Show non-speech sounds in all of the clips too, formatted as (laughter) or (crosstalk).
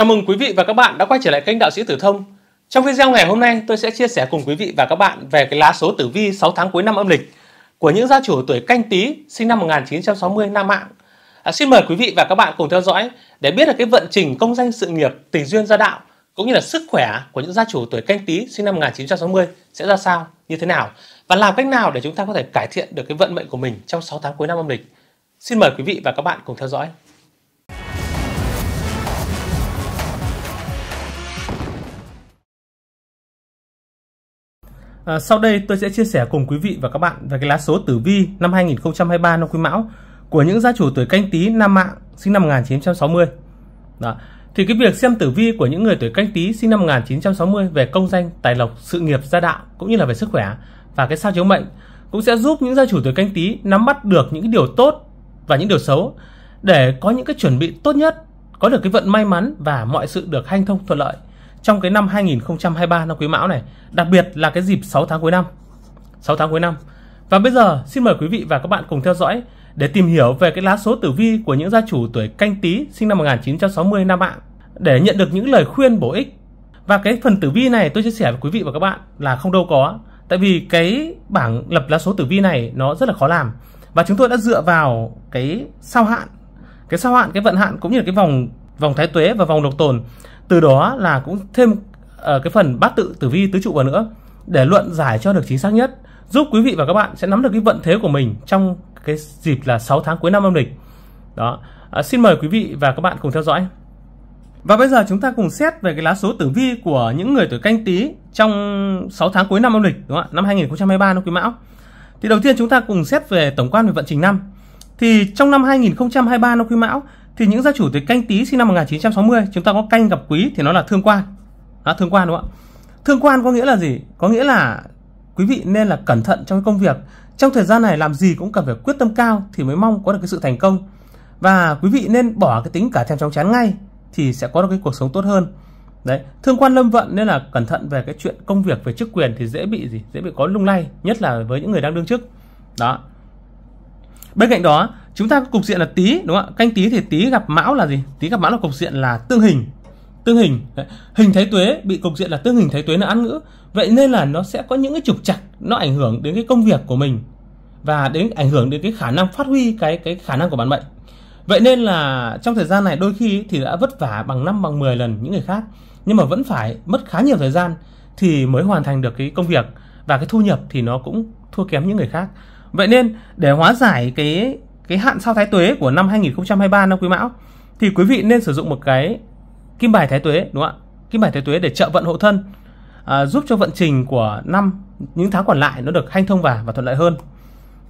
Chào mừng quý vị và các bạn đã quay trở lại kênh Đạo sĩ Tử Thông. Trong video ngày hôm nay, tôi sẽ chia sẻ cùng quý vị và các bạn về cái lá số tử vi 6 tháng cuối năm âm lịch của những gia chủ tuổi canh tý sinh năm 1960 Nam Mạng. À, xin mời quý vị và các bạn cùng theo dõi để biết được cái vận trình công danh sự nghiệp, tình duyên gia đạo cũng như là sức khỏe của những gia chủ tuổi canh tý sinh năm 1960 sẽ ra sao, như thế nào và làm cách nào để chúng ta có thể cải thiện được cái vận mệnh của mình trong 6 tháng cuối năm âm lịch. Xin mời quý vị và các bạn cùng theo dõi. À, sau đây tôi sẽ chia sẻ cùng quý vị và các bạn về cái lá số tử vi năm 2023 năm Quý Mão của những gia chủ tuổi Canh Tý Nam Mạng sinh năm 1960. Đó. Thì cái việc xem tử vi của những người tuổi Canh Tý sinh năm 1960 về công danh, tài lộc, sự nghiệp, gia đạo cũng như là về sức khỏe và cái sao chiếu mệnh cũng sẽ giúp những gia chủ tuổi Canh Tý nắm bắt được những cái điều tốt và những điều xấu để có những cái chuẩn bị tốt nhất, có được cái vận may mắn và mọi sự được hanh thông thuận lợi trong cái năm 2023 năm Quý Mão này, đặc biệt là cái dịp 6 tháng cuối năm. 6 tháng cuối năm. Và bây giờ xin mời quý vị và các bạn cùng theo dõi để tìm hiểu về cái lá số tử vi của những gia chủ tuổi canh tí sinh năm 1960 Nam Mạng để nhận được những lời khuyên bổ ích. Và cái phần tử vi này tôi chia sẻ với quý vị và các bạn là không đâu có. Tại vì cái bảng lập lá số tử vi này nó rất là khó làm. Và chúng tôi đã dựa vào cái sao hạn, cái sao hạn, cái vận hạn cũng như là cái vòng vòng thái tuế và vòng độc tồn từ đó là cũng thêm uh, cái phần bát tự tử vi tứ trụ vào nữa để luận giải cho được chính xác nhất giúp quý vị và các bạn sẽ nắm được cái vận thế của mình trong cái dịp là 6 tháng cuối năm âm lịch đó à, xin mời quý vị và các bạn cùng theo dõi và bây giờ chúng ta cùng xét về cái lá số tử vi của những người tuổi canh tí trong 6 tháng cuối năm âm lịch đúng không ạ? Năm 2023 năm quý mão. Thì đầu tiên chúng ta cùng xét về tổng quan về vận trình năm. Thì trong năm 2023 năm quý mão thì những gia chủ từ canh tí sinh năm 1960 chúng ta có canh gặp quý thì nó là thương quan đó, thương quan đúng không ạ thương quan có nghĩa là gì có nghĩa là quý vị nên là cẩn thận trong công việc trong thời gian này làm gì cũng cần phải quyết tâm cao thì mới mong có được cái sự thành công và quý vị nên bỏ cái tính cả thèm chóng chán ngay thì sẽ có được cái cuộc sống tốt hơn đấy thương quan lâm vận nên là cẩn thận về cái chuyện công việc về chức quyền thì dễ bị gì dễ bị có lung lay nhất là với những người đang đương chức đó bên cạnh đó chúng ta có cục diện là tí đúng không ạ canh tí thì tí gặp mão là gì tí gặp mão là cục diện là tương hình tương hình hình thái tuế bị cục diện là tương hình thái tuế là án ngữ vậy nên là nó sẽ có những cái trục chặt nó ảnh hưởng đến cái công việc của mình và đến ảnh hưởng đến cái khả năng phát huy cái cái khả năng của bản mệnh vậy nên là trong thời gian này đôi khi thì đã vất vả bằng năm bằng 10 lần những người khác nhưng mà vẫn phải mất khá nhiều thời gian thì mới hoàn thành được cái công việc và cái thu nhập thì nó cũng thua kém những người khác vậy nên để hóa giải cái cái hạn sau thái tuế của năm 2023 năm quý mão thì quý vị nên sử dụng một cái kim bài thái tuế đúng không ạ kim bài thái tuế để trợ vận hộ thân à, giúp cho vận trình của năm những tháng còn lại nó được hanh thông và và thuận lợi hơn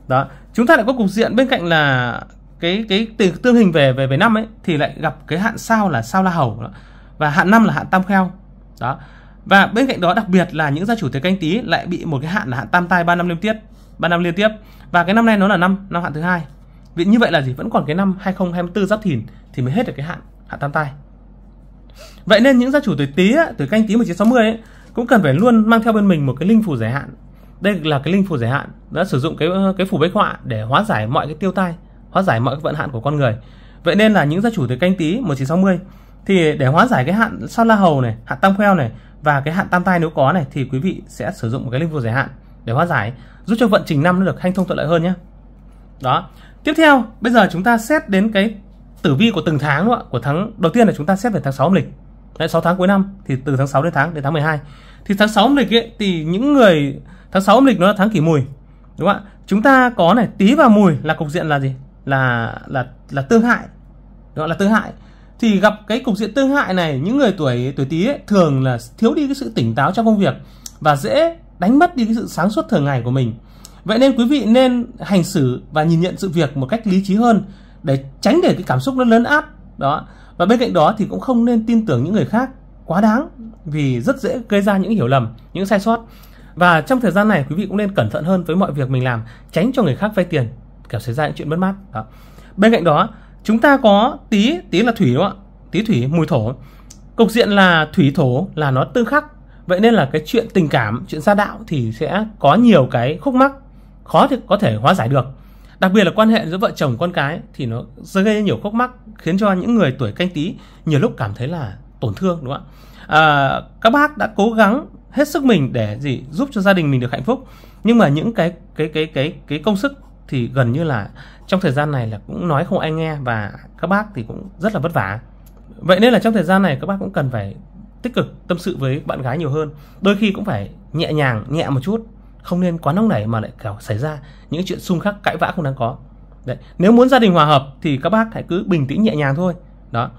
đó chúng ta lại có cục diện bên cạnh là cái cái từ tương hình về về về năm ấy thì lại gặp cái hạn sao là sao la hầu và hạn năm là hạn tam kheo đó và bên cạnh đó đặc biệt là những gia chủ thế canh tí lại bị một cái hạn là hạn tam tai ba năm liên tiếp ba năm liên tiếp và cái năm nay nó là năm năm hạn thứ hai vì như vậy là gì? Vẫn còn cái năm 2024 giáp thìn thì mới hết được cái hạn hạn tam tai. Vậy nên những gia chủ tuổi Tý tuổi Canh Tý 1960 ấy, cũng cần phải luôn mang theo bên mình một cái linh phù giải hạn. Đây là cái linh phù giải hạn đã sử dụng cái cái phù bách họa để hóa giải mọi cái tiêu tai, hóa giải mọi cái vận hạn của con người. Vậy nên là những gia chủ tuổi Canh Tý 1960 thì để hóa giải cái hạn sát la hầu này, hạn tam kheo này và cái hạn tam tai nếu có này thì quý vị sẽ sử dụng một cái linh phù giải hạn để hóa giải giúp cho vận trình năm nó được hanh thông thuận lợi hơn nhé. Đó, Tiếp theo, bây giờ chúng ta xét đến cái tử vi của từng tháng đúng không ạ? Của tháng đầu tiên là chúng ta xét về tháng 6 âm lịch. Đấy 6 tháng cuối năm thì từ tháng 6 đến tháng đến tháng 12. Thì tháng 6 âm lịch ấy thì những người tháng 6 âm lịch nó là tháng kỷ mùi. Đúng không ạ? Chúng ta có này tí và mùi là cục diện là gì? Là là là tương hại. gọi là tương hại. Thì gặp cái cục diện tương hại này, những người tuổi tuổi tí ấy, thường là thiếu đi cái sự tỉnh táo trong công việc và dễ đánh mất đi cái sự sáng suốt thường ngày của mình Vậy nên quý vị nên hành xử và nhìn nhận sự việc một cách lý trí hơn để tránh để cái cảm xúc nó lớn áp đó. Và bên cạnh đó thì cũng không nên tin tưởng những người khác quá đáng vì rất dễ gây ra những hiểu lầm, những sai sót. Và trong thời gian này quý vị cũng nên cẩn thận hơn với mọi việc mình làm, tránh cho người khác vay tiền kẻo xảy ra những chuyện mất mát. Đó. Bên cạnh đó, chúng ta có tí tí là thủy đúng không ạ? Tí thủy mùi thổ. Cục diện là thủy thổ là nó tương khắc. Vậy nên là cái chuyện tình cảm, chuyện gia đạo thì sẽ có nhiều cái khúc mắc khó thì có thể hóa giải được đặc biệt là quan hệ giữa vợ chồng con cái thì nó gây nhiều khúc mắc khiến cho những người tuổi canh tí nhiều lúc cảm thấy là tổn thương đúng không ạ à, các bác đã cố gắng hết sức mình để gì giúp cho gia đình mình được hạnh phúc nhưng mà những cái cái cái cái cái công sức thì gần như là trong thời gian này là cũng nói không ai nghe và các bác thì cũng rất là vất vả vậy nên là trong thời gian này các bác cũng cần phải tích cực tâm sự với bạn gái nhiều hơn đôi khi cũng phải nhẹ nhàng nhẹ một chút không nên quá nóng nảy mà lại kiểu xảy ra những chuyện xung khắc cãi vã không đáng có đấy nếu muốn gia đình hòa hợp thì các bác hãy cứ bình tĩnh nhẹ nhàng thôi đó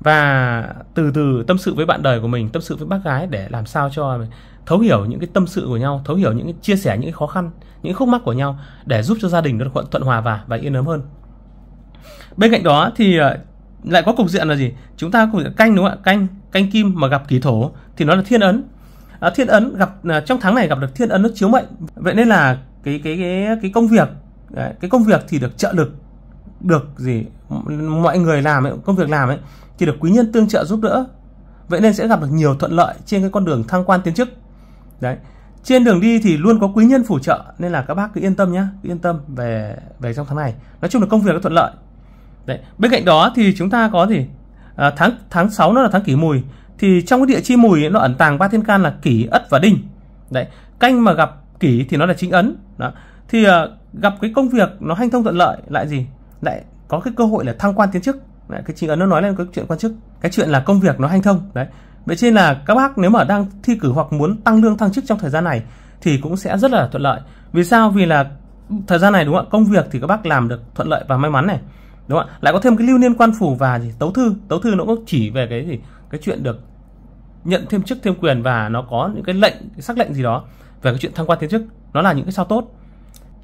và từ từ tâm sự với bạn đời của mình tâm sự với bác gái để làm sao cho thấu hiểu những cái tâm sự của nhau thấu hiểu những cái chia sẻ những cái khó khăn những cái khúc mắc của nhau để giúp cho gia đình được thuận thuận hòa và và yên ấm hơn bên cạnh đó thì ờ, lại có cục diện là gì chúng ta cục diện canh đúng không ạ canh canh kim mà gặp kỷ thổ thì nó là thiên ấn Ờ, thiên ấn gặp ờ, trong tháng này gặp được thiên ấn nó chiếu mệnh vậy nên là cái cái cái cái công việc cái công việc thì được trợ lực được gì mọi người làm ấy, công việc làm ấy thì được quý nhân tương trợ giúp đỡ vậy nên sẽ gặp được nhiều thuận lợi trên cái con đường thăng quan tiến chức đấy trên đường đi thì luôn có quý nhân phù trợ nên là các bác cứ yên tâm nhé cứ yên tâm về về trong tháng này nói chung là công việc nó thuận lợi đấy bên cạnh đó thì chúng ta có gì à, tháng tháng 6 nó là tháng kỷ mùi thì trong cái địa chi mùi ấy, nó ẩn tàng ba thiên can là kỷ ất và đinh đấy canh mà gặp kỷ thì nó là chính ấn đó thì uh, gặp cái công việc nó hanh thông thuận lợi lại gì lại có cái cơ hội là thăng quan tiến chức đấy, cái chính ấn nó nói lên cái chuyện quan chức cái chuyện là công việc nó hanh thông đấy vậy trên là các bác nếu mà đang thi cử hoặc muốn tăng lương thăng chức trong thời gian này thì cũng sẽ rất là thuận lợi vì sao vì là thời gian này đúng không ạ công việc thì các bác làm được thuận lợi và may mắn này đúng không ạ lại có thêm cái lưu niên quan phủ và gì? tấu thư tấu thư nó cũng chỉ về cái gì cái chuyện được nhận thêm chức thêm quyền và nó có những cái lệnh cái sắc lệnh gì đó về cái chuyện thăng quan tiến chức nó là những cái sao tốt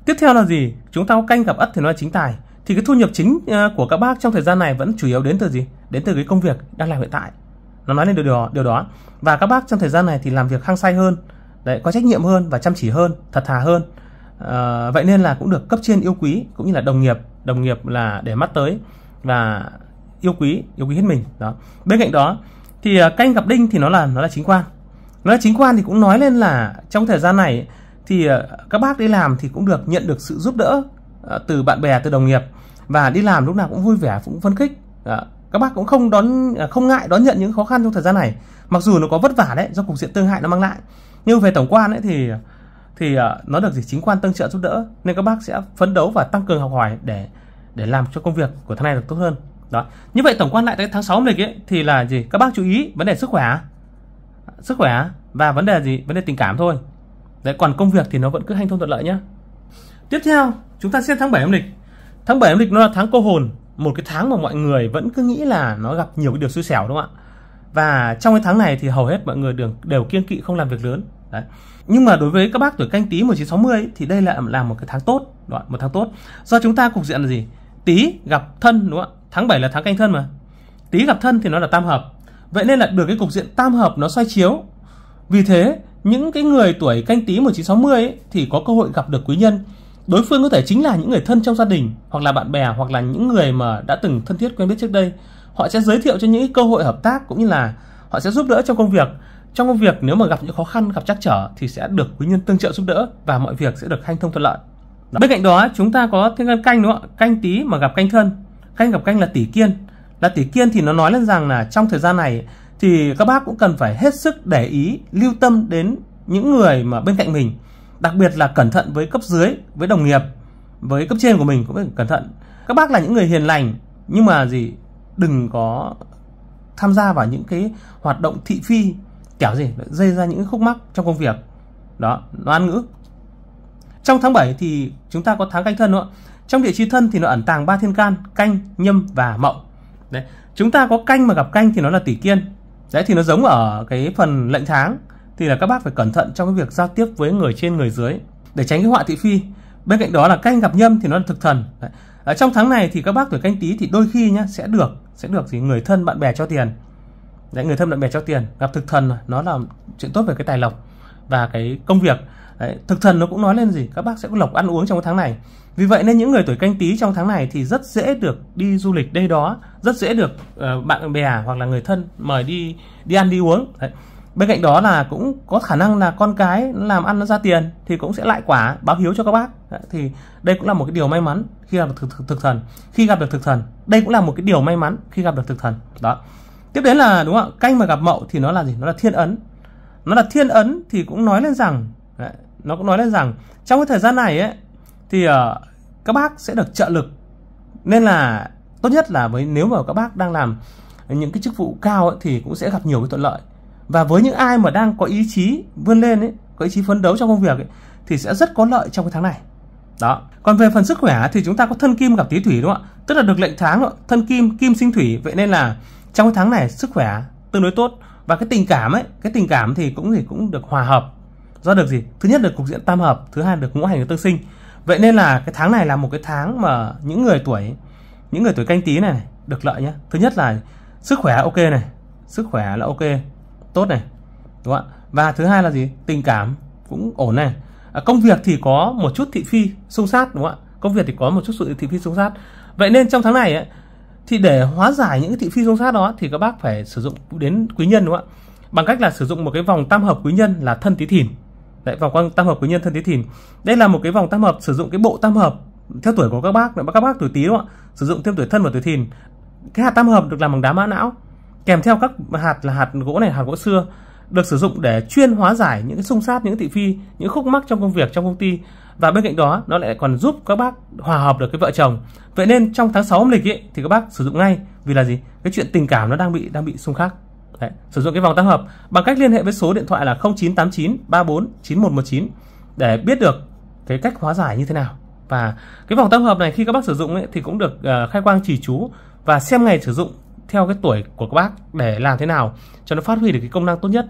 tiếp theo là gì chúng ta có canh gặp ất thì nó là chính tài thì cái thu nhập chính à, của các bác trong thời gian này vẫn chủ yếu đến từ gì đến từ cái công việc đang làm hiện tại nó nói lên điều đó điều đó và các bác trong thời gian này thì làm việc hăng say hơn đấy có trách nhiệm hơn và chăm chỉ hơn thật thà hơn à, vậy nên là cũng được cấp trên yêu quý cũng như là đồng nghiệp đồng nghiệp là để mắt tới và yêu quý yêu quý hết mình đó bên cạnh đó thì à, canh gặp đinh thì nó là nó là chính quan nó là chính quan thì cũng nói lên là trong thời gian này thì à, các bác đi làm thì cũng được nhận được sự giúp đỡ à, từ bạn bè từ đồng nghiệp và đi làm lúc nào cũng vui vẻ cũng phấn khích các bác cũng không đón không ngại đón nhận những khó khăn trong thời gian này mặc dù nó có vất vả đấy do cục diện tương hại nó mang lại nhưng về tổng quan ấy thì thì nó được gì chính quan tương trợ giúp đỡ nên các bác sẽ phấn đấu và tăng cường học hỏi để để làm cho công việc của tháng này được tốt hơn đó như vậy tổng quan lại tới tháng 6 âm lịch ấy, thì là gì các bác chú ý vấn đề sức khỏe sức khỏe và vấn đề gì vấn đề tình cảm thôi đấy còn công việc thì nó vẫn cứ hanh thông thuận lợi nhé tiếp theo chúng ta xem tháng 7 âm lịch tháng 7 âm lịch nó là tháng cô hồn một cái tháng mà mọi người vẫn cứ nghĩ là nó gặp nhiều cái điều xui xẻo đúng không ạ và trong cái tháng này thì hầu hết mọi người đều, đều kiên kỵ không làm việc lớn đấy nhưng mà đối với các bác tuổi canh tí 1960 thì đây là là một cái tháng tốt đó, một tháng tốt do chúng ta cục diện là gì tí gặp thân đúng không ạ Tháng 7 là tháng canh thân mà. Tí gặp thân thì nó là tam hợp. Vậy nên là được cái cục diện tam hợp nó xoay chiếu. Vì thế, những cái người tuổi canh tí 1960 ấy, thì có cơ hội gặp được quý nhân. Đối phương có thể chính là những người thân trong gia đình, hoặc là bạn bè, hoặc là những người mà đã từng thân thiết quen biết trước đây. Họ sẽ giới thiệu cho những cơ hội hợp tác cũng như là họ sẽ giúp đỡ trong công việc. Trong công việc nếu mà gặp những khó khăn, gặp trắc trở thì sẽ được quý nhân tương trợ giúp đỡ và mọi việc sẽ được hanh thông thuận lợi. Bên cạnh đó chúng ta có thiên can canh đúng không ạ? Canh tí mà gặp canh thân Khanh gặp canh là Tỷ Kiên. Là Tỷ Kiên thì nó nói lên rằng là trong thời gian này thì các bác cũng cần phải hết sức để ý, lưu tâm đến những người mà bên cạnh mình. Đặc biệt là cẩn thận với cấp dưới, với đồng nghiệp, với cấp trên của mình cũng phải cẩn thận. Các bác là những người hiền lành nhưng mà gì đừng có tham gia vào những cái hoạt động thị phi kiểu gì gây ra những khúc mắc trong công việc đó nó ăn ngữ trong tháng 7 thì chúng ta có tháng canh thân nữa trong địa chi thân thì nó ẩn tàng ba thiên can canh nhâm và mậu đấy chúng ta có canh mà gặp canh thì nó là tỷ kiên đấy thì nó giống ở cái phần lệnh tháng thì là các bác phải cẩn thận trong cái việc giao tiếp với người trên người dưới để tránh cái họa thị phi bên cạnh đó là canh gặp nhâm thì nó là thực thần đấy. Ở trong tháng này thì các bác tuổi canh tí thì đôi khi nhá sẽ được sẽ được gì người thân bạn bè cho tiền đấy người thân bạn bè cho tiền gặp thực thần nó là chuyện tốt về cái tài lộc và cái công việc Đấy, thực thần nó cũng nói lên gì các bác sẽ có lộc ăn uống trong tháng này vì vậy nên những người tuổi canh tí trong tháng này thì rất dễ được đi du lịch đây đó rất dễ được uh, bạn bè hoặc là người thân mời đi đi ăn đi uống Đấy. bên cạnh đó là cũng có khả năng là con cái làm ăn nó ra tiền thì cũng sẽ lại quả báo hiếu cho các bác Đấy. thì đây cũng là một cái điều may mắn khi gặp được thực, thực, thực thần khi gặp được thực thần đây cũng là một cái điều may mắn khi gặp được thực thần đó tiếp đến là đúng không canh mà gặp mậu thì nó là gì nó là thiên ấn nó là thiên ấn thì cũng nói lên rằng Đấy nó cũng nói lên rằng trong cái thời gian này ấy thì uh, các bác sẽ được trợ lực nên là tốt nhất là với nếu mà các bác đang làm những cái chức vụ cao ấy, thì cũng sẽ gặp nhiều cái thuận lợi và với những ai mà đang có ý chí vươn lên ấy có ý chí phấn đấu trong công việc ấy, thì sẽ rất có lợi trong cái tháng này đó còn về phần sức khỏe thì chúng ta có thân kim gặp tí thủy đúng không ạ tức là được lệnh tháng thân kim kim sinh thủy vậy nên là trong cái tháng này sức khỏe tương đối tốt và cái tình cảm ấy cái tình cảm thì cũng thì cũng được hòa hợp do được gì thứ nhất được cục diện tam hợp thứ hai được ngũ hành của tương sinh vậy nên là cái tháng này là một cái tháng mà những người tuổi những người tuổi canh tí này, được lợi nhé thứ nhất là sức khỏe ok này sức khỏe là ok tốt này đúng không ạ và thứ hai là gì tình cảm cũng ổn này à, công việc thì có một chút thị phi xung sát đúng không ạ công việc thì có một chút sự thị phi xung sát vậy nên trong tháng này ấy, thì để hóa giải những thị phi xung sát đó thì các bác phải sử dụng đến quý nhân đúng không ạ bằng cách là sử dụng một cái vòng tam hợp quý nhân là thân tí thìn Đấy, vòng quanh tam hợp quý nhân thân tí thìn. Đây là một cái vòng tam hợp sử dụng cái bộ tam hợp theo tuổi của các bác, các bác tuổi tý đúng không ạ? Sử dụng theo tuổi thân và tuổi thìn. Cái hạt tam hợp được làm bằng đá mã não, kèm theo các hạt là hạt gỗ này, hạt gỗ xưa được sử dụng để chuyên hóa giải những cái xung sát, những thị phi, những khúc mắc trong công việc, trong công ty và bên cạnh đó nó lại còn giúp các bác hòa hợp được cái vợ chồng. Vậy nên trong tháng 6 âm lịch ấy, thì các bác sử dụng ngay vì là gì? Cái chuyện tình cảm nó đang bị đang bị xung khắc. Đấy, sử dụng cái vòng tam hợp bằng cách liên hệ với số điện thoại là 0989 34 9119 để biết được cái cách hóa giải như thế nào. Và cái vòng tam hợp này khi các bác sử dụng ấy, thì cũng được uh, khai quang chỉ chú và xem ngày sử dụng theo cái tuổi của các bác để làm thế nào cho nó phát huy được cái công năng tốt nhất.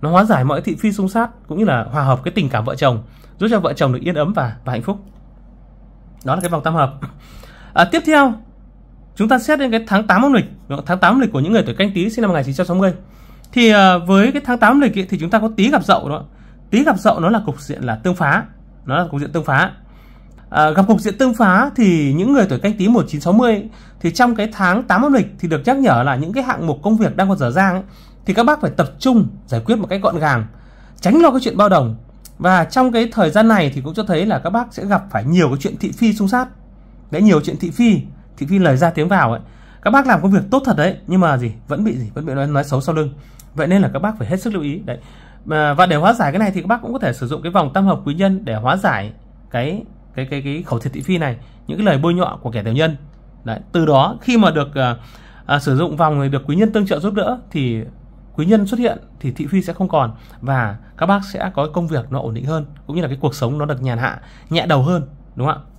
Nó hóa giải mọi thị phi xung sát cũng như là hòa hợp cái tình cảm vợ chồng, giúp cho vợ chồng được yên ấm và và hạnh phúc. Đó là cái vòng tam hợp. À, tiếp theo chúng ta xét đến cái tháng 8 âm lịch tháng 8 âm lịch của những người tuổi canh tí sinh năm 1960 thì ờ, với cái tháng 8 âm lịch ấy, thì chúng ta có tí gặp dậu đó tí gặp dậu nó là cục diện là tương phá nó là cục diện tương phá à, gặp cục diện tương phá thì những người tuổi canh tí 1960 ấy, thì trong cái tháng 8 âm lịch thì được nhắc nhở là những cái hạng mục công việc đang còn dở dang thì các bác phải tập trung giải quyết một cách gọn gàng tránh lo cái chuyện bao đồng và trong cái thời gian này thì cũng cho thấy là các bác sẽ gặp phải nhiều cái chuyện thị phi xung sát đấy nhiều chuyện thị phi thị phi lời ra tiếng vào ấy các bác làm công việc tốt thật đấy nhưng mà gì vẫn bị gì vẫn bị nói, nói xấu sau lưng vậy nên là các bác phải hết sức lưu ý đấy và để hóa giải cái này thì các bác cũng có thể sử dụng cái vòng tam hợp quý nhân để hóa giải cái cái cái cái khẩu thiệt thị phi này những cái lời bôi nhọ của kẻ tiểu nhân đấy từ đó khi mà được à, à, sử dụng vòng này được quý nhân tương trợ giúp đỡ thì quý nhân xuất hiện thì thị phi sẽ không còn và các bác sẽ có công việc nó ổn định hơn cũng như là cái cuộc sống nó được nhàn hạ nhẹ đầu hơn đúng không ạ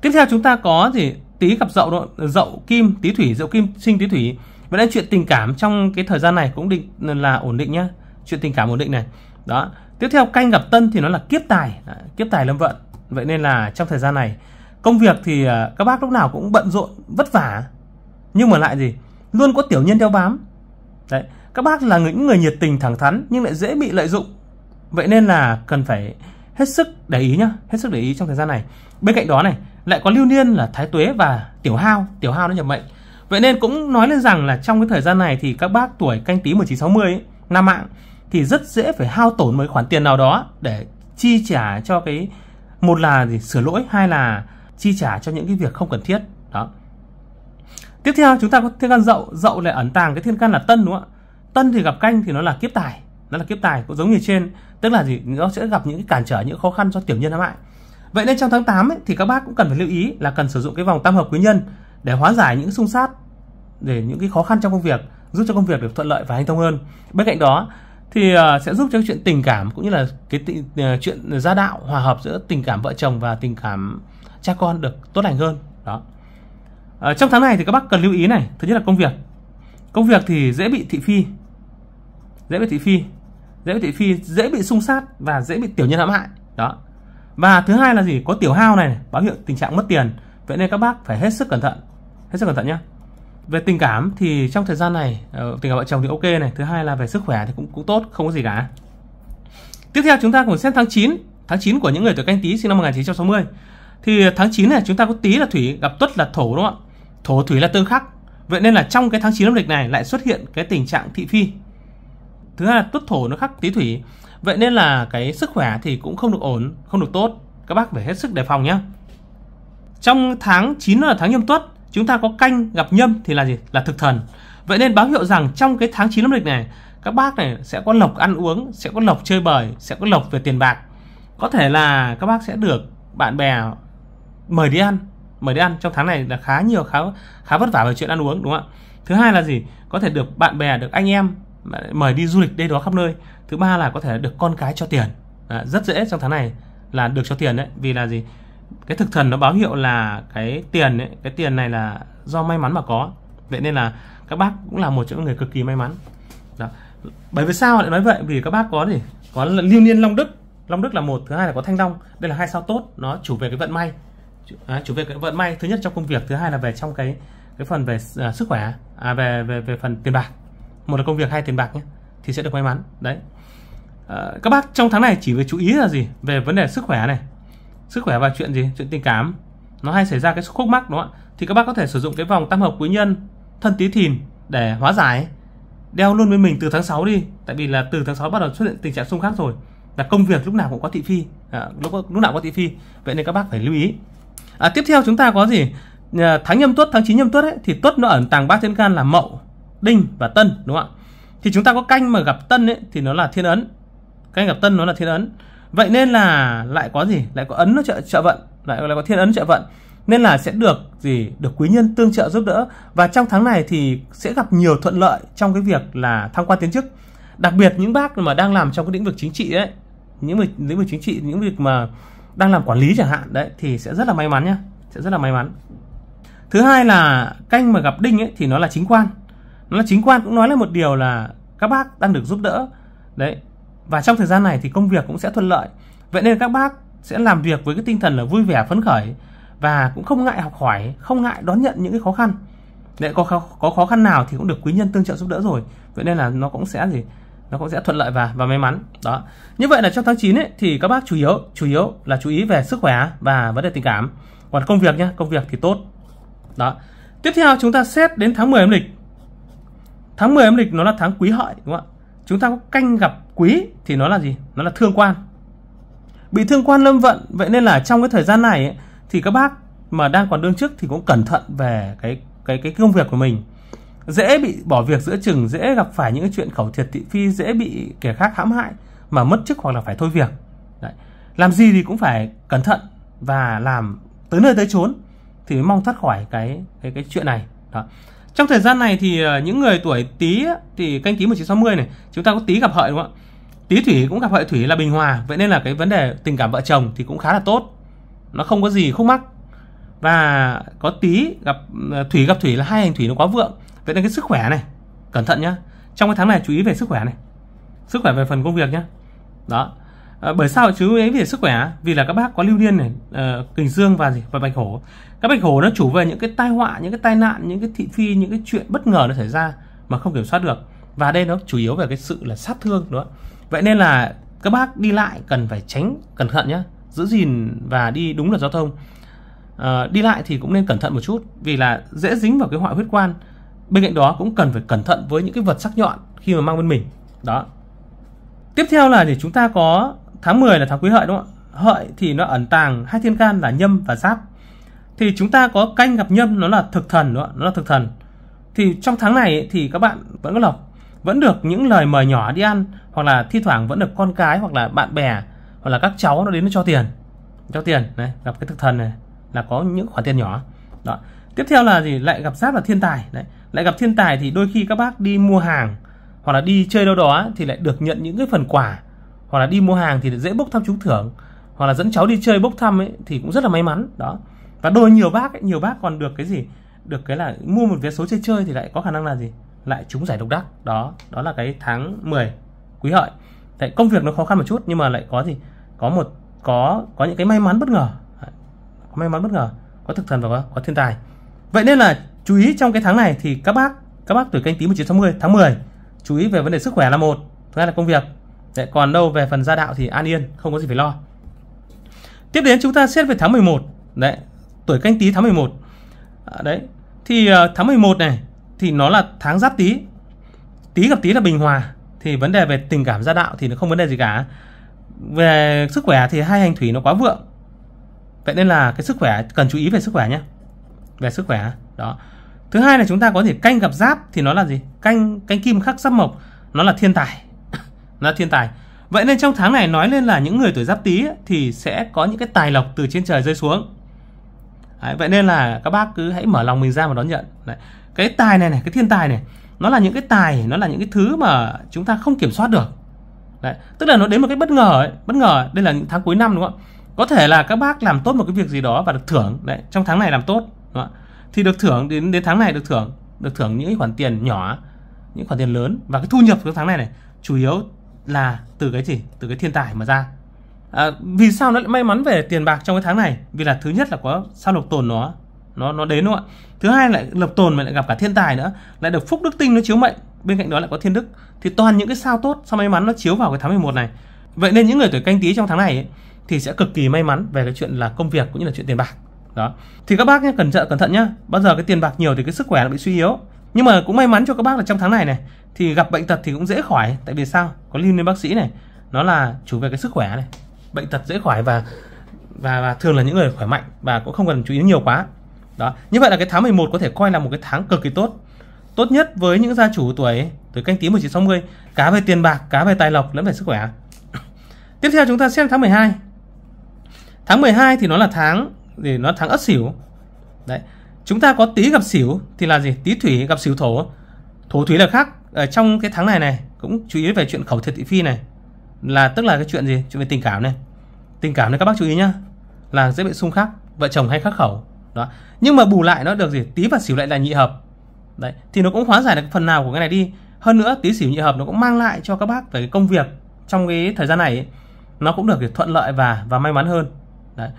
Tiếp theo chúng ta có gì? Tí gặp dậu độ, dậu kim, tí thủy, dậu kim sinh tí thủy. Vậy nên chuyện tình cảm trong cái thời gian này cũng định là ổn định nhá. Chuyện tình cảm ổn định này. Đó. Tiếp theo canh gặp tân thì nó là kiếp tài, kiếp tài lâm vận. Vậy nên là trong thời gian này công việc thì à, các bác lúc nào cũng bận rộn, vất vả. Nhưng mà lại gì? Luôn có tiểu nhân đeo bám. Đấy, các bác là những người nhiệt tình thẳng thắn nhưng lại dễ bị lợi dụng. Vậy nên là cần phải hết sức để ý nhá, hết sức để ý trong thời gian này. Bên cạnh đó này, lại có lưu niên là Thái Tuế và Tiểu Hao, Tiểu Hao nó nhập mệnh. Vậy nên cũng nói lên rằng là trong cái thời gian này thì các bác tuổi canh tí 1960 ấy, Nam mạng thì rất dễ phải hao tổn một khoản tiền nào đó để chi trả cho cái một là gì sửa lỗi hai là chi trả cho những cái việc không cần thiết đó tiếp theo chúng ta có thiên can dậu dậu lại ẩn tàng cái thiên can là tân đúng không ạ tân thì gặp canh thì nó là kiếp tài nó là kiếp tài cũng giống như trên tức là gì nó sẽ gặp những cái cản trở những khó khăn cho tiểu nhân hãm hại Vậy nên trong tháng 8 ấy, thì các bác cũng cần phải lưu ý là cần sử dụng cái vòng tam hợp quý nhân để hóa giải những xung sát để những cái khó khăn trong công việc, giúp cho công việc được thuận lợi và hanh thông hơn. Bên cạnh đó thì ờ, sẽ giúp cho chuyện tình cảm cũng như là cái tị, ờ, chuyện gia đạo hòa hợp giữa tình cảm vợ chồng và tình cảm cha con được tốt lành hơn. Đó. À, trong tháng này thì các bác cần lưu ý này, thứ nhất là công việc. Công việc thì dễ bị thị phi. Dễ bị thị phi, dễ bị thị phi, dễ bị xung sát và dễ bị tiểu nhân hãm hại. Đó và thứ hai là gì có tiểu hao này, báo hiệu tình trạng mất tiền vậy nên các bác phải hết sức cẩn thận hết sức cẩn thận nhé về tình cảm thì trong thời gian này ờ, tình cảm vợ chồng thì ok này thứ hai là về sức khỏe thì cũng cũng tốt không có gì cả tiếp theo chúng ta cùng xem tháng 9 tháng 9 của những người tuổi canh tí sinh năm 1960 thì tháng 9 này chúng ta có tí là thủy gặp tuất là thổ đúng không ạ thổ thủy là tương khắc vậy nên là trong cái tháng 9 âm lịch này lại xuất hiện cái tình trạng thị phi thứ hai là tuất thổ nó khắc tí thủy Vậy nên là cái sức khỏe thì cũng không được ổn, không được tốt. Các bác phải hết sức đề phòng nhé. Trong tháng 9 là tháng nhâm tuất, chúng ta có canh gặp nhâm thì là gì? Là thực thần. Vậy nên báo hiệu rằng trong cái tháng 9 âm lịch này, các bác này sẽ có lộc ăn uống, sẽ có lộc chơi bời, sẽ có lộc về tiền bạc. Có thể là các bác sẽ được bạn bè mời đi ăn, mời đi ăn trong tháng này là khá nhiều khá khá vất vả về chuyện ăn uống đúng không ạ? Thứ hai là gì? Có thể được bạn bè, được anh em mời đi du lịch đây đó khắp nơi thứ ba là có thể được con cái cho tiền à, rất dễ trong tháng này là được cho tiền đấy vì là gì cái thực thần nó báo hiệu là cái tiền ấy, cái tiền này là do may mắn mà có vậy nên là các bác cũng là một trong những người cực kỳ may mắn đó. bởi vì sao lại nói vậy vì các bác có gì có lưu niên long đức long đức là một thứ hai là có thanh long đây là hai sao tốt nó chủ về cái vận may à, chủ về cái vận may thứ nhất trong công việc thứ hai là về trong cái cái phần về à, sức khỏe à, về về về phần tiền bạc một là công việc hai tiền bạc nhé thì sẽ được may mắn đấy à, các bác trong tháng này chỉ phải chú ý là gì về vấn đề sức khỏe này sức khỏe và chuyện gì chuyện tình cảm nó hay xảy ra cái khúc mắc đúng không ạ thì các bác có thể sử dụng cái vòng tam hợp quý nhân thân tí thìn để hóa giải đeo luôn với mình từ tháng 6 đi tại vì là từ tháng 6 bắt đầu xuất hiện tình trạng xung khắc rồi là công việc lúc nào cũng có thị phi à, lúc lúc nào có thị phi vậy nên các bác phải lưu ý à, tiếp theo chúng ta có gì à, tháng nhâm tuất tháng 9 nhâm tuất ấy, thì tuất nó ẩn tàng bát thiên can là mậu đinh và tân đúng không ạ thì chúng ta có canh mà gặp tân ấy, thì nó là thiên ấn canh gặp tân nó là thiên ấn vậy nên là lại có gì lại có ấn nó trợ trợ vận lại, lại có thiên ấn trợ vận nên là sẽ được gì được quý nhân tương trợ giúp đỡ và trong tháng này thì sẽ gặp nhiều thuận lợi trong cái việc là thăng quan tiến chức đặc biệt những bác mà đang làm trong cái lĩnh vực chính trị đấy những việc lĩnh vực chính trị những việc mà đang làm quản lý chẳng hạn đấy thì sẽ rất là may mắn nhá sẽ rất là may mắn thứ hai là canh mà gặp đinh ấy thì nó là chính quan nó chính quan cũng nói lên một điều là các bác đang được giúp đỡ đấy và trong thời gian này thì công việc cũng sẽ thuận lợi vậy nên các bác sẽ làm việc với cái tinh thần là vui vẻ phấn khởi và cũng không ngại học hỏi không ngại đón nhận những cái khó khăn đấy có khó có khó khăn nào thì cũng được quý nhân tương trợ giúp đỡ rồi vậy nên là nó cũng sẽ gì nó cũng sẽ thuận lợi và và may mắn đó như vậy là trong tháng 9 ấy thì các bác chủ yếu chủ yếu là chú ý về sức khỏe và vấn đề tình cảm còn công việc nhé công việc thì tốt đó tiếp theo chúng ta xét đến tháng 10 âm lịch Tháng 10 âm lịch nó là tháng quý hợi đúng không ạ? Chúng ta có canh gặp quý thì nó là gì? Nó là thương quan. Bị thương quan lâm vận, vậy nên là trong cái thời gian này ấy, thì các bác mà đang còn đương chức thì cũng cẩn thận về cái cái cái công việc của mình. Dễ bị bỏ việc giữa chừng, dễ gặp phải những chuyện khẩu thiệt thị phi, dễ bị kẻ khác hãm hại mà mất chức hoặc là phải thôi việc. Đấy. Làm gì thì cũng phải cẩn thận và làm tới nơi tới chốn thì mong thoát khỏi cái cái cái chuyện này. Đó. Trong thời gian này thì ờ, những người tuổi Tý thì canh Tý 1960 này, chúng ta có Tý gặp Hợi đúng không ạ? Tý thủy cũng gặp Hợi thủy là bình hòa, vậy nên là cái vấn đề tình cảm vợ chồng thì cũng khá là tốt. Nó không có gì khúc mắc. Và có Tý gặp ờ, thủy gặp thủy là hai hành thủy nó quá vượng. Vậy nên cái sức khỏe này, cẩn thận nhá. Trong cái tháng này chú ý về sức khỏe này. Sức khỏe về phần công việc nhá. Đó. Ờ, bởi sao chú ấy về sức khỏe? Vì là các bác có lưu niên này, à, ờ, kình dương và gì và bạch hổ. Các bạch hổ nó chủ về những cái tai họa, những cái tai nạn, những cái thị phi, những cái chuyện bất ngờ nó xảy ra mà không kiểm soát được. Và đây nó chủ yếu về cái sự là sát thương đó. Vậy nên là các bác đi lại cần phải tránh cẩn thận nhé, giữ gìn và đi đúng luật giao thông. À, đi lại thì cũng nên cẩn thận một chút vì là dễ dính vào cái họa huyết quan. Bên cạnh đó cũng cần phải cẩn thận với những cái vật sắc nhọn khi mà mang bên mình. Đó. Tiếp theo là để chúng ta có tháng 10 là tháng quý hợi đúng không ạ? Hợi thì nó ẩn tàng hai thiên can là nhâm và giáp. Thì chúng ta có canh gặp nhâm nó là thực thần đúng không ạ? Nó là thực thần. Thì trong tháng này thì các bạn vẫn có lộc, vẫn được những lời mời nhỏ đi ăn hoặc là thi thoảng vẫn được con cái hoặc là bạn bè hoặc là các cháu nó đến nó cho tiền. Cho tiền này, gặp cái thực thần này là có những khoản tiền nhỏ. Đó. Tiếp theo là gì? Lại gặp giáp là thiên tài đấy. Lại gặp thiên tài thì đôi khi các bác đi mua hàng hoặc là đi chơi đâu đó thì lại được nhận những cái phần quà hoặc là đi mua hàng thì dễ bốc thăm trúng thưởng hoặc là dẫn cháu đi chơi bốc thăm ấy thì cũng rất là may mắn đó và đôi nhiều bác ấy, nhiều bác còn được cái gì được cái là mua một vé số chơi chơi thì lại có khả năng là gì lại trúng giải độc đắc đó đó là cái tháng 10 quý hợi tại công việc nó khó khăn một chút nhưng mà lại có gì có một có có những cái may mắn bất ngờ có may mắn bất ngờ có thực thần và có, có thiên tài vậy nên là chú ý trong cái tháng này thì các bác các bác tuổi canh tí 1960 tháng 10 chú ý về vấn đề sức khỏe là một thứ hai là công việc Đấy, còn đâu về phần gia đạo thì an yên, không có gì phải lo. Tiếp đến chúng ta xét về tháng 11. Đấy, tuổi canh tí tháng 11. À, đấy, thì uh, tháng 11 này thì nó là tháng giáp tí. Tí gặp tí là bình hòa thì vấn đề về tình cảm gia đạo thì nó không vấn đề gì cả. Về sức khỏe thì hai hành thủy nó quá vượng. Vậy nên là cái sức khỏe cần chú ý về sức khỏe nhé. Về sức khỏe đó. Thứ hai là chúng ta có thể canh gặp giáp thì nó là gì? Canh canh kim khắc giáp mộc nó là thiên tài là thiên tài. Vậy nên trong tháng này nói lên là những người tuổi giáp tý thì sẽ có những cái tài lộc từ trên trời rơi xuống. Đấy, vậy nên là các bác cứ hãy mở lòng mình ra mà đón nhận. Đấy. Cái tài này này, cái thiên tài này, nó là những cái tài, nó là những cái thứ mà chúng ta không kiểm soát được. Đấy. Tức là nó đến một cái bất ngờ ấy, bất ngờ. Đây là những tháng cuối năm đúng không ạ? Có thể là các bác làm tốt một cái việc gì đó và được thưởng. Đấy, trong tháng này làm tốt, đúng không ạ? Thì được thưởng đến đến tháng này được thưởng, được thưởng những khoản tiền nhỏ, những khoản tiền lớn và cái thu nhập trong tháng này này chủ yếu là từ cái gì từ cái thiên tài mà ra à, vì sao nó lại may mắn về tiền bạc trong cái tháng này vì là thứ nhất là có sao lộc tồn nó nó nó đến đúng không ạ thứ hai lại lộc tồn mà lại gặp cả thiên tài nữa lại được phúc đức tinh nó chiếu mệnh bên cạnh đó lại có thiên đức thì toàn những cái sao tốt sao may mắn nó chiếu vào cái tháng 11 này vậy nên những người tuổi canh tí trong tháng này ấy, thì sẽ cực kỳ may mắn về cái chuyện là công việc cũng như là chuyện tiền bạc đó thì các bác nhé cẩn thận cẩn thận nhá bao giờ cái tiền bạc nhiều thì cái sức khỏe nó bị suy yếu nhưng mà cũng may mắn cho các bác là trong tháng này này thì gặp bệnh tật thì cũng dễ khỏi tại vì sao có liên lên bác sĩ này nó là chủ về cái sức khỏe này bệnh tật dễ khỏi và và, và thường là những người khỏe mạnh và cũng không cần chú ý nhiều quá đó như vậy là cái tháng 11 có thể coi là một cái tháng cực kỳ tốt tốt nhất với những gia chủ tuổi tuổi canh tí 1960 cá về tiền bạc cá về tài lộc lẫn về sức khỏe (coughs) tiếp theo chúng ta xem tháng 12 tháng 12 thì nó là tháng thì nó tháng ất sửu đấy Chúng ta có tí gặp xỉu thì là gì? Tí thủy gặp xỉu thổ. Thổ thủy là khác. Ở trong cái tháng này này cũng chú ý về chuyện khẩu thiệt thị phi này. Là tức là cái chuyện gì? Chuyện về tình cảm này. Tình cảm này các bác chú ý nhá. Là dễ bị xung khắc, vợ chồng hay khắc khẩu. Đó. Nhưng mà bù lại nó được gì? Tí và xỉu lại là nhị hợp. Đấy, thì nó cũng hóa giải được phần nào của cái này đi. Hơn nữa tí xỉu nhị hợp nó cũng mang lại cho các bác về cái công việc trong cái thời gian này ấy, nó cũng được thuận lợi và và may mắn hơn. Đấy.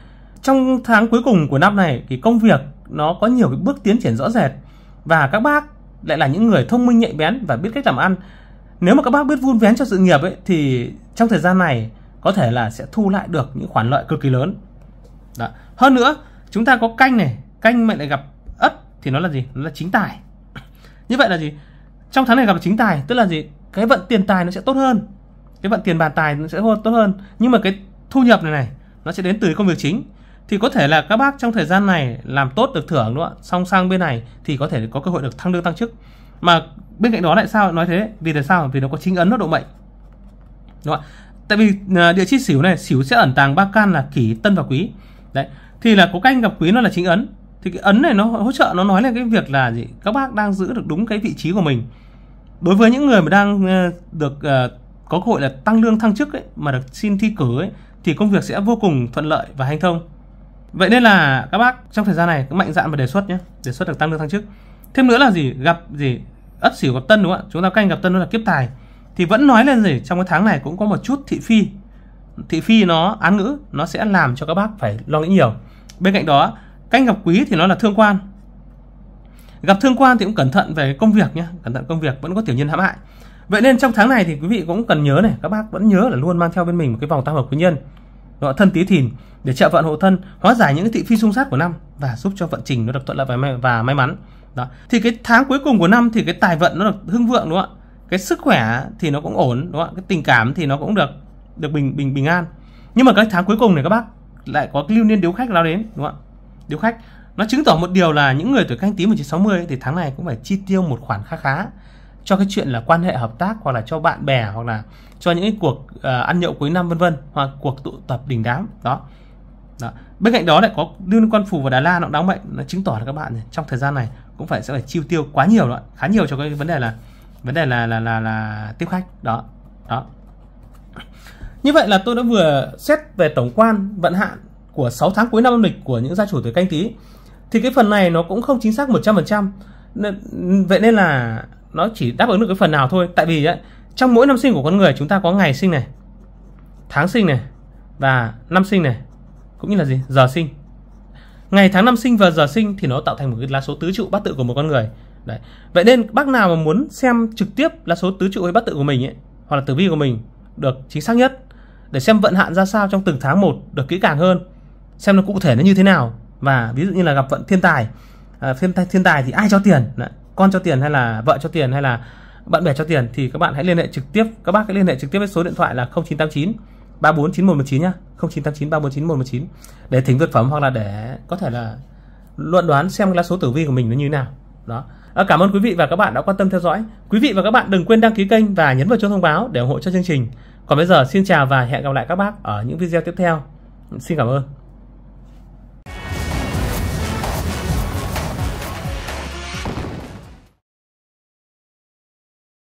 Trong tháng cuối cùng của năm này thì công việc nó có nhiều bước tiến triển rõ rệt và các bác lại là những người thông minh nhạy bén và biết cách làm ăn nếu mà các bác biết vun vén cho sự nghiệp ấy thì trong thời gian này có thể là sẽ thu lại được những khoản lợi cực kỳ lớn Đó. hơn nữa chúng ta có canh này canh mẹ lại gặp ất thì nó là gì nó là chính tài (coughs) như vậy là gì trong tháng này gặp chính tài tức là gì cái vận tiền tài nó sẽ tốt hơn cái vận tiền bàn tài nó sẽ tốt hơn nhưng mà cái thu nhập này này nó sẽ đến từ công việc chính thì có thể là các bác trong thời gian này làm tốt được thưởng đúng không ạ song sang bên này thì có thể có cơ hội được thăng lương tăng chức mà bên cạnh đó lại sao nói thế vì tại sao vì nó có chính ấn nó độ mệnh đúng không ạ tại vì à, địa chi xỉu này xỉu sẽ ẩn tàng ba can là kỷ tân và quý đấy thì là có canh gặp quý nó là chính ấn thì cái ấn này nó hỗ trợ nó nói là cái việc là gì các bác đang giữ được đúng cái vị trí của mình đối với những người mà đang à, được à, có cơ hội là tăng lương thăng chức ấy, mà được xin thi cử ấy, thì công việc sẽ vô cùng thuận lợi và hanh thông Vậy nên là các bác trong thời gian này cứ mạnh dạn và đề xuất nhé, đề xuất được tăng lương thăng chức. Thêm nữa là gì? Gặp gì? Ất xỉu gặp Tân đúng không ạ? Chúng ta canh gặp Tân nó là kiếp tài. Thì vẫn nói lên gì? Trong cái tháng này cũng có một chút thị phi. Thị phi nó án ngữ, nó sẽ làm cho các bác phải lo nghĩ nhiều. Bên cạnh đó, canh gặp quý thì nó là thương quan. Gặp thương quan thì cũng cẩn thận về công việc nhé, cẩn thận công việc vẫn có tiểu nhân hãm hại. Vậy nên trong tháng này thì quý vị cũng cần nhớ này, các bác vẫn nhớ là luôn mang theo bên mình một cái vòng tam hợp quý nhân gọi thân tí thìn để trợ vận hộ thân hóa giải những thị phi xung sát của năm và giúp cho vận trình nó được thuận lợi và may, và may mắn đó thì cái tháng cuối cùng của năm thì cái tài vận nó được hưng vượng đúng không ạ cái sức khỏe thì nó cũng ổn đúng không ạ cái tình cảm thì nó cũng được được bình bình bình an nhưng mà cái tháng cuối cùng này các bác lại có lưu niên điếu khách lao đến đúng không ạ điếu khách nó chứng tỏ một điều là những người tuổi canh tí 1960 thì tháng này cũng phải chi tiêu một khoản khá khá cho cái chuyện là quan hệ hợp tác hoặc là cho bạn bè hoặc là cho những cái cuộc uh, ăn nhậu cuối năm vân vân hoặc cuộc tụ tập đình đám đó. đó bên cạnh đó lại có liên quan phù và đà la nó đóng mệnh nó chứng tỏ là các bạn trong thời gian này cũng phải sẽ phải chiêu tiêu quá nhiều đó khá nhiều cho cái vấn đề là vấn đề là là là, là tiếp khách đó đó như vậy là tôi đã vừa xét về tổng quan vận hạn của 6 tháng cuối năm âm lịch của những gia chủ tuổi canh tí thì cái phần này nó cũng không chính xác 100% vậy nên là nó chỉ đáp ứng được cái phần nào thôi tại vì ấy, trong mỗi năm sinh của con người chúng ta có ngày sinh này tháng sinh này và năm sinh này cũng như là gì giờ sinh ngày tháng năm sinh và giờ sinh thì nó tạo thành một cái lá số tứ trụ bát tự của một con người đấy vậy nên bác nào mà muốn xem trực tiếp lá số tứ trụ hay bát tự của mình ấy hoặc là tử vi của mình được chính xác nhất để xem vận hạn ra sao trong từng tháng một được kỹ càng hơn xem nó cụ thể nó như thế nào và ví dụ như là gặp vận thiên tài à, thiên, thiên tài thì ai cho tiền đấy con cho tiền hay là vợ cho tiền hay là bạn bè cho tiền thì các bạn hãy liên hệ trực tiếp các bác hãy liên hệ trực tiếp với số điện thoại là 0989 349119 nhá 0989 349119 để thỉnh vật phẩm hoặc là để có thể là luận đoán xem là số tử vi của mình nó như thế nào đó à, cảm ơn quý vị và các bạn đã quan tâm theo dõi quý vị và các bạn đừng quên đăng ký kênh và nhấn vào chuông thông báo để ủng hộ cho chương trình còn bây giờ xin chào và hẹn gặp lại các bác ở những video tiếp theo xin cảm ơn